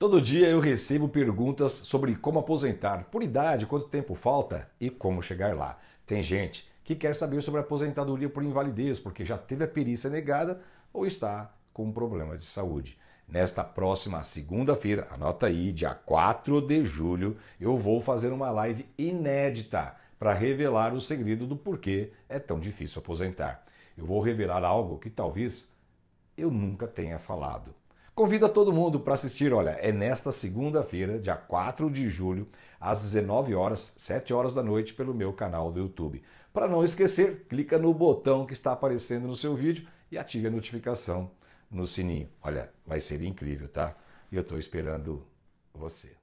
Todo dia eu recebo perguntas sobre como aposentar, por idade, quanto tempo falta e como chegar lá. Tem gente que quer saber sobre a aposentadoria por invalidez, porque já teve a perícia negada ou está com um problema de saúde. Nesta próxima segunda-feira, anota aí, dia 4 de julho, eu vou fazer uma live inédita para revelar o segredo do porquê é tão difícil aposentar. Eu vou revelar algo que talvez eu nunca tenha falado. Convida todo mundo para assistir, olha, é nesta segunda-feira, dia 4 de julho, às 19 horas, 7 horas da noite, pelo meu canal do YouTube. Para não esquecer, clica no botão que está aparecendo no seu vídeo e ative a notificação no sininho. Olha, vai ser incrível, tá? E eu estou esperando você.